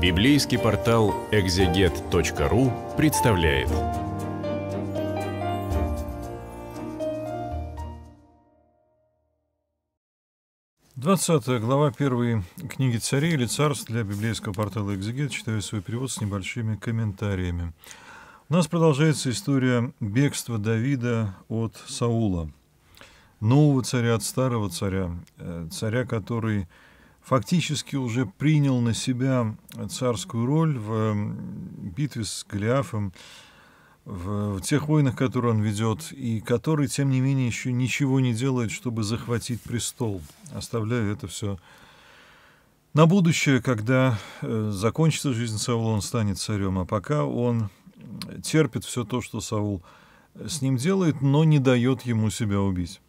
Библейский портал экзегет.ру представляет. Двадцатая глава первой книги царей или царств для библейского портала «Экзегет» читаю свой перевод с небольшими комментариями. У нас продолжается история бегства Давида от Саула, нового царя от старого царя, э, царя, который фактически уже принял на себя царскую роль в эм, битве с Голиафом, в тех войнах, которые он ведет, и который, тем не менее, еще ничего не делает, чтобы захватить престол, оставляя это все на будущее, когда э, закончится жизнь Саула, он станет царем, а пока он терпит все то, что Саул э, с ним делает, но не дает ему себя убить.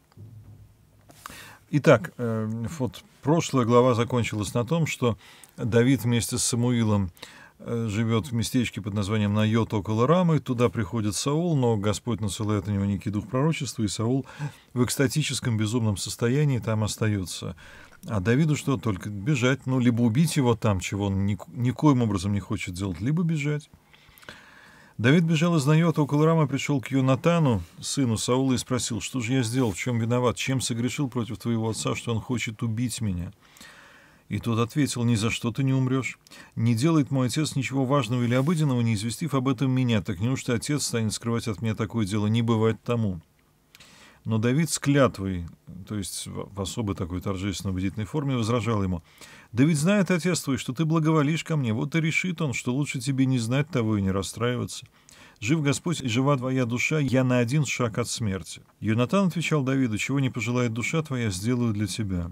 Итак, э, вот Прошлая глава закончилась на том, что Давид вместе с Самуилом э, живет в местечке под названием Найот около Рамы. Туда приходит Саул, но Господь насылает на него некий дух пророчества, и Саул в экстатическом безумном состоянии там остается. А Давиду что, только бежать, ну, либо убить его там, чего он ни, никоим образом не хочет делать, либо бежать. Давид бежал из Найота около рамы, пришел к Юнатану, сыну Саула, и спросил, что же я сделал, в чем виноват, чем согрешил против твоего отца, что он хочет убить меня. И тот ответил, ни за что ты не умрешь. Не делает мой отец ничего важного или обыденного, не известив об этом меня, так неужто отец станет скрывать от меня такое дело, не бывает тому. Но Давид с клятвой, то есть в особо такой торжественно убедительной форме, возражал ему, "Давид знает отец твой, что ты благоволишь ко мне, вот и решит он, что лучше тебе не знать того и не расстраиваться. Жив Господь и жива твоя душа, я на один шаг от смерти». Юнатан отвечал Давиду, «Чего не пожелает душа твоя, сделаю для тебя».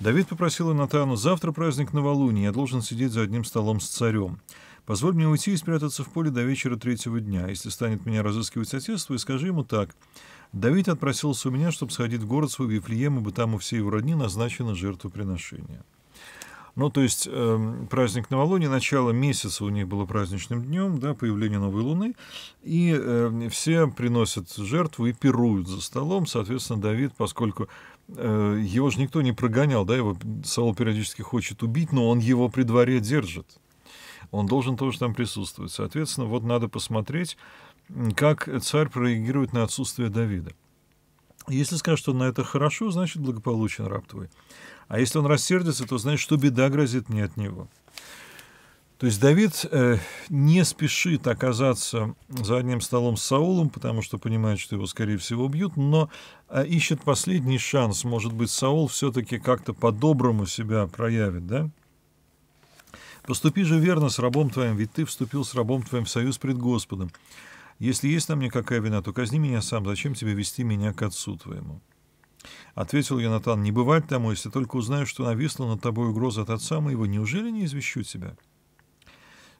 Давид попросил Юнатану, «Завтра праздник новолуния, я должен сидеть за одним столом с царем». Позволь мне уйти и спрятаться в поле до вечера третьего дня. Если станет меня разыскивать отец и скажи ему так. Давид отпросился у меня, чтобы сходить в город свой Вифлеем, ибо там у всей его родни назначено жертвоприношение. Ну, то есть э, праздник Новолуния, начало месяца у них было праздничным днем, да, появление новой луны, и э, все приносят жертву и пируют за столом. Соответственно, Давид, поскольку э, его же никто не прогонял, да, его Саул периодически хочет убить, но он его при дворе держит он должен тоже там присутствовать. Соответственно, вот надо посмотреть, как царь прореагирует на отсутствие Давида. Если скажет, что на это хорошо, значит, благополучен раб твой. А если он рассердится, то значит, что беда грозит мне от него. То есть Давид э, не спешит оказаться за одним столом с Саулом, потому что понимает, что его, скорее всего, убьют, но э, ищет последний шанс. Может быть, Саул все-таки как-то по-доброму себя проявит, да? Поступи же верно с рабом твоим, ведь ты вступил с рабом твоим в союз пред Господом. Если есть на мне какая вина, то казни меня сам, зачем тебе вести меня к отцу твоему?» Ответил Янатан: «Не бывать тому, если только узнаю, что нависла над тобой угроза от отца моего, неужели не извещу тебя?»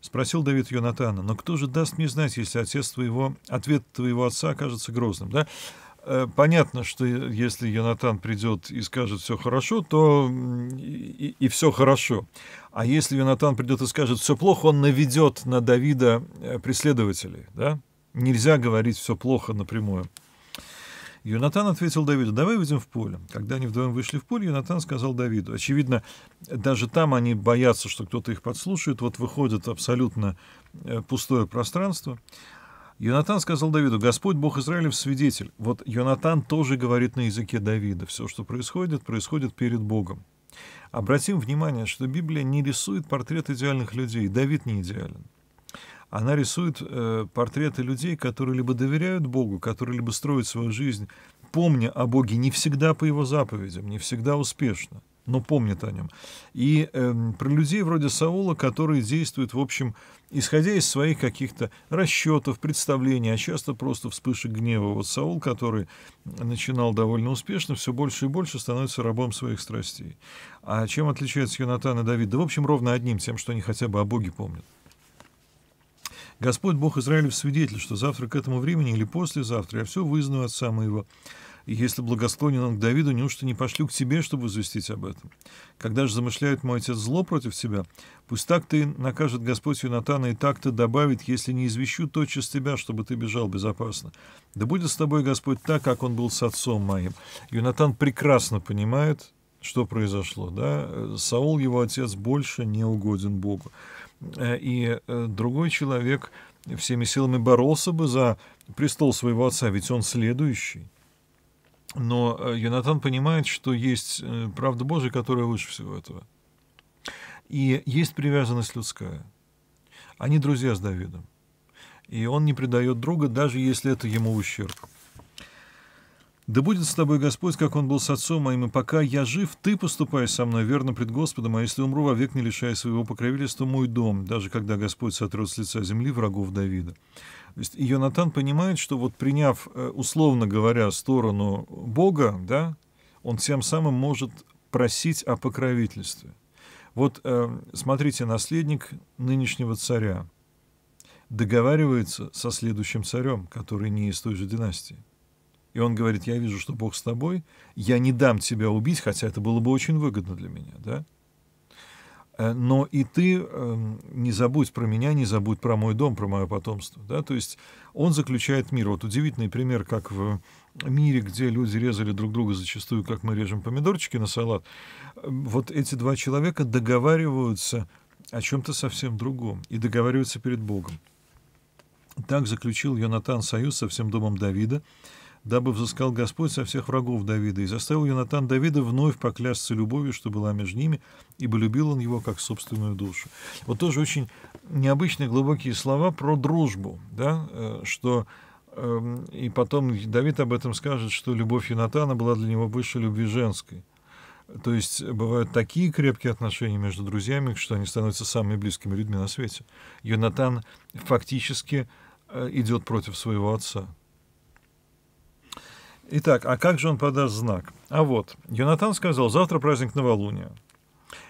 Спросил Давид Йонатана, «Но кто же даст мне знать, если отец твоего, ответ твоего отца окажется грозным?» да? Э, понятно, что если Йонатан придет и скажет все хорошо, то и, и все хорошо. А если Йонатан придет и скажет все плохо, он наведет на Давида э, преследователей. Да? Нельзя говорить все плохо напрямую. Юнатан ответил Давиду, давай выйдем в поле. Когда они вдвоем вышли в поле, Юнатан сказал Давиду. Очевидно, даже там они боятся, что кто-то их подслушает. Вот выходит абсолютно э, пустое пространство. Юнатан сказал Давиду, «Господь Бог Израилев свидетель». Вот Юнатан тоже говорит на языке Давида. Все, что происходит, происходит перед Богом. Обратим внимание, что Библия не рисует портрет идеальных людей. Давид не идеален. Она рисует э, портреты людей, которые либо доверяют Богу, которые либо строят свою жизнь, помня о Боге не всегда по его заповедям, не всегда успешно – но помнит о нем. И э, про людей вроде Саула, которые действуют, в общем, исходя из своих каких-то расчетов, представлений, а часто просто вспышек гнева. Вот Саул, который начинал довольно успешно, все больше и больше становится рабом своих страстей. А чем отличается Юнатан и Давид? Да, в общем, ровно одним, тем, что они хотя бы о Боге помнят. Господь Бог Израилев свидетель, что завтра к этому времени или послезавтра я все вызнаю от самого его если благосклонен он к Давиду, неужто не пошлю к тебе, чтобы известить об этом? Когда же замышляет мой отец зло против тебя, пусть так ты накажет Господь Юнатана и так-то добавит, если не извещу тотчас тебя, чтобы ты бежал безопасно. Да будет с тобой Господь так, как он был с отцом моим». Юнатан прекрасно понимает, что произошло. Да? Саул, его отец, больше не угоден Богу. Э, и э, другой человек всеми силами боролся бы за престол своего отца, ведь он следующий. Но Юнатан э, понимает, что есть э, правда Божия, которая лучше всего этого. И есть привязанность людская. Они друзья с Давидом. И он не предает друга, даже если это ему ущерб. Да будет с тобой Господь, как он был с отцом моим, и пока я жив, ты поступай со мной верно пред Господом, а если умру, вовек не лишая своего покровительства мой дом, даже когда Господь сотрет с лица земли врагов Давида. То есть Йонатан понимает, что вот приняв, э, условно говоря, сторону Бога, да, он тем самым может просить о покровительстве. Вот э, смотрите, наследник нынешнего царя договаривается со следующим царем, который не из той же династии. И он говорит, я вижу, что Бог с тобой, я не дам тебя убить, хотя это было бы очень выгодно для меня, да? Э, но и ты эм, не забудь про меня, не забудь про мой дом, про мое потомство. Да? То есть он заключает мир. Вот удивительный пример, как в мире, где люди резали друг друга зачастую, как мы режем помидорчики на салат, эм, вот эти два человека договариваются о чем-то совсем другом и договариваются перед Богом. Так заключил Йонатан союз со всем домом Давида, дабы взыскал Господь со всех врагов Давида, и заставил Юнатан Давида вновь поклясться любовью, что была между ними, ибо любил он его как собственную душу. Вот тоже очень необычные глубокие слова про дружбу, да, э, что эм, и потом Давид об этом скажет, что любовь Юнатана была для него выше любви женской. То есть бывают такие крепкие отношения между друзьями, что они становятся самыми близкими людьми на свете. Юнатан фактически э, идет против своего отца. Итак, а как же он подаст знак? А вот, Юнатан сказал, завтра праздник новолуния.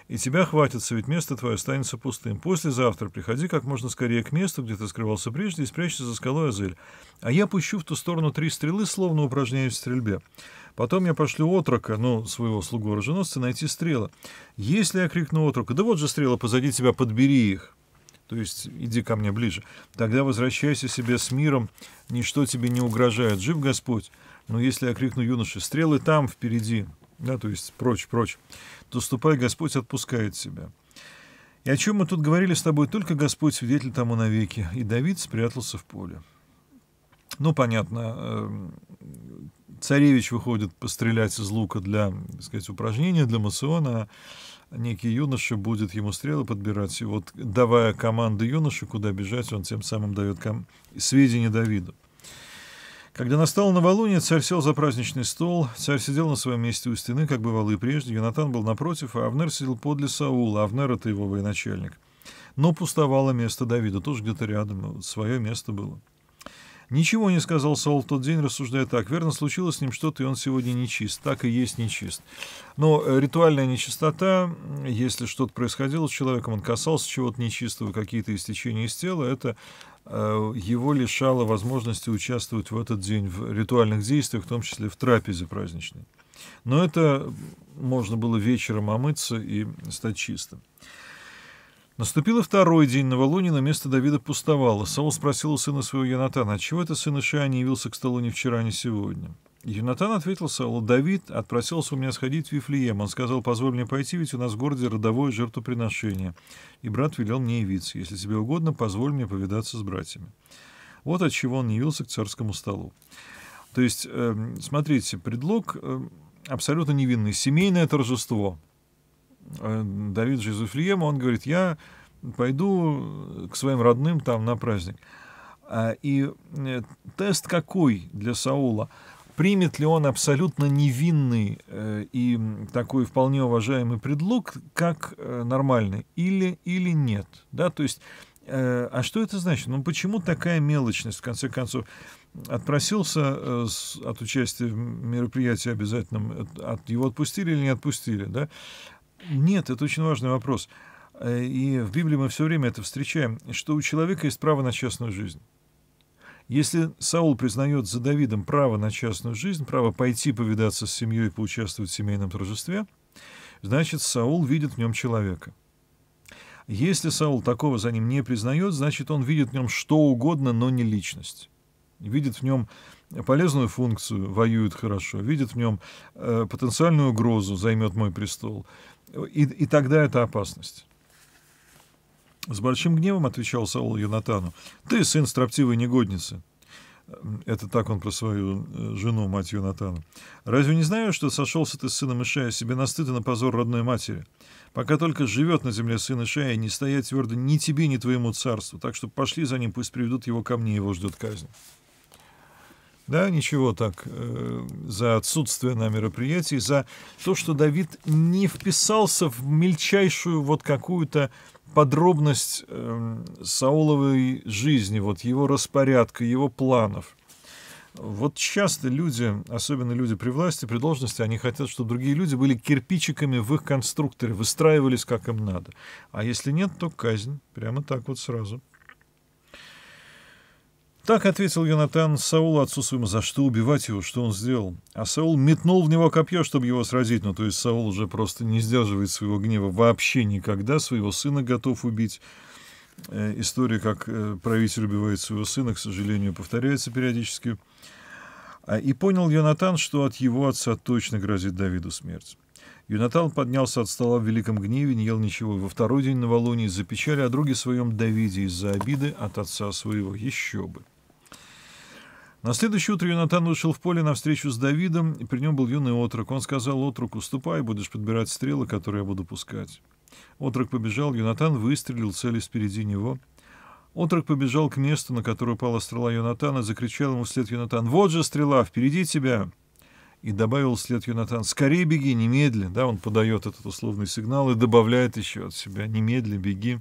И тебя хватится, ведь место твое останется пустым. Послезавтра приходи как можно скорее к месту, где ты скрывался прежде, и спрячься за скалой Азель. А я пущу в ту сторону три стрелы, словно упражняюсь в стрельбе. Потом я пошлю отрока, ну, своего слугу роженосца, найти стрелы. Если я крикну отрока, да вот же стрела, позади тебя, подбери их. То есть иди ко мне ближе. Тогда возвращайся себе с миром, ничто тебе не угрожает. Жив Господь. Но «Ну, если я крикну юноше, стрелы там впереди, да, то есть прочь, прочь, то ступай, Господь отпускает тебя. И о чем мы тут говорили с тобой, только Господь свидетель тому навеки. И Давид спрятался в поле. Ну, понятно, э, царевич выходит пострелять из лука для, так сказать, упражнения, для мациона, а некий юноша будет ему стрелы подбирать. И вот, давая команды юноше, куда бежать, он тем самым дает ком... сведения Давиду. Когда настал новолуние, царь сел за праздничный стол, царь сидел на своем месте у стены, как бывало и прежде, Юнатан был напротив, а Авнер сидел подле Саула, Авнер — это его военачальник. Но пустовало место Давида, тоже где-то рядом, вот свое место было. Ничего не сказал Саул в тот день, рассуждая так. Верно, случилось с ним что-то, и он сегодня нечист. Так и есть нечист. Но э, ритуальная нечистота, если что-то происходило с человеком, он касался чего-то нечистого, какие-то истечения из тела, это Э, его лишало возможности участвовать в этот день в ритуальных действиях, в том числе в трапезе праздничной. Но это можно было вечером омыться и стать чистым. Наступил и второй день новолуния, но место Давида пустовало. Саул спросил у сына своего Янатана, «Отчего это сын Иша не явился к столу ни вчера, ни сегодня?» Юнатан ответился, "Давид отпросился у меня сходить в Вифлеем. Он сказал, позволь мне пойти, ведь у нас в городе родовое жертвоприношение. И брат велел мне явиться. Если тебе угодно, позволь мне повидаться с братьями. Вот от чего он явился к царскому столу. То есть, эм, смотрите, предлог эм, абсолютно невинный. Семейное торжество. Э, Давид же из Вифлеема, он говорит, я пойду э, к своим родным там на праздник. А, и э, тест какой для Саула – примет ли он абсолютно невинный э, и такой вполне уважаемый предлог как э, нормальный или, или нет. Да? То есть, э, а что это значит? Ну, почему такая мелочность, в конце концов? Отпросился э, с, от участия в мероприятии обязательном, э, от, его отпустили или не отпустили, да? Нет, это очень важный вопрос. Э, и в Библии мы все время это встречаем, что у человека есть право на частную жизнь. Если Саул признает за Давидом право на частную жизнь, право пойти повидаться с семьей и поучаствовать в семейном торжестве, значит, Саул видит в нем человека. Если Саул такого за ним не признает, значит, он видит в нем что угодно, но не личность. Видит в нем полезную функцию, воюет хорошо, видит в нем э, потенциальную угрозу, займет мой престол. И, и тогда это опасность. С большим гневом отвечал Саул Юнатану. «Ты сын строптивой негодницы». Это так он про свою э, жену, мать Юнатану. «Разве не знаю, что сошелся ты с сыном Ишая, себе на стыд и на позор родной матери? Пока только живет на земле сын Ишая, не стоять твердо ни тебе, ни твоему царству. Так что пошли за ним, пусть приведут его ко мне, его ждет казнь». Да, ничего так, э, за отсутствие на мероприятии, за то, что Давид не вписался в мельчайшую вот какую-то подробность э, Сауловой жизни, вот его распорядка, его планов. Вот часто люди, особенно люди при власти, при должности, они хотят, чтобы другие люди были кирпичиками в их конструкторе, выстраивались как им надо. А если нет, то казнь. Прямо так вот сразу. Так ответил Йонатан Саулу отцу своему, за что убивать его, что он сделал. А Саул метнул в него копье, чтобы его сразить, ну то есть Саул уже просто не сдерживает своего гнева вообще никогда, своего сына готов убить. Э, история, как э, правитель убивает своего сына, к сожалению, повторяется периодически. А, и понял Йонатан, что от его отца точно грозит Давиду смерть. Юнатан поднялся от стола в великом гневе, не ел ничего, во второй день из-за печали, о друге своем Давиде из-за обиды от отца своего. Еще бы! На следующее утро Юнатан вышел в поле навстречу с Давидом, и при нем был юный отрок. Он сказал отроку, «Ступай, будешь подбирать стрелы, которые я буду пускать». Отрок побежал, Юнатан выстрелил, цели впереди него. Отрок побежал к месту, на которое упала стрела Юнатана, закричал ему вслед Юнатан, «Вот же стрела, впереди тебя!» И добавил вслед Юнатан, «Скорее беги, немедли!» Да, он подает этот условный сигнал и добавляет еще от себя, «Немедли беги!»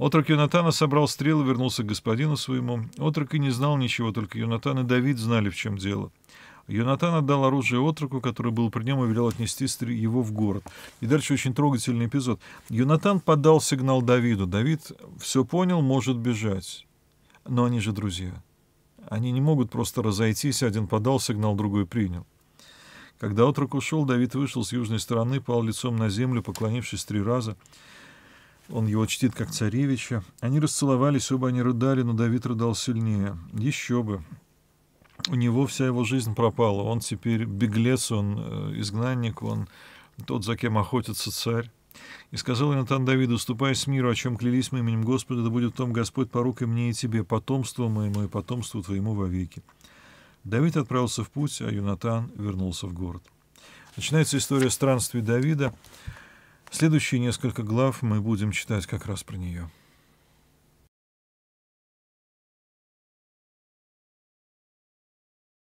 Отрок Юнатана собрал стрелы, вернулся к господину своему. Отрок и не знал ничего, только Юнатан и Давид знали, в чем дело. Юнатан отдал оружие отроку, который был при нем и велел отнести его в город. И дальше очень трогательный эпизод. Юнатан подал сигнал Давиду. Давид все понял, может бежать. Но они же друзья. Они не могут просто разойтись, один подал сигнал, другой принял. Когда отрок ушел, Давид вышел с южной стороны, пал лицом на землю, поклонившись три раза — он его чтит как царевича. Они расцеловались, оба они рыдали, но Давид рыдал сильнее. Еще бы. У него вся его жизнь пропала. Он теперь беглец, он э, изгнанник, он тот, за кем охотится царь. И сказал Инатан Давиду, «Ступай с миру, о чем клялись мы именем Господа, да будет в том Господь порукой мне и тебе, потомство моему и потомству твоему вовеки». Давид отправился в путь, а Юнатан вернулся в город. Начинается история странствий Давида. Следующие несколько глав мы будем читать как раз про нее.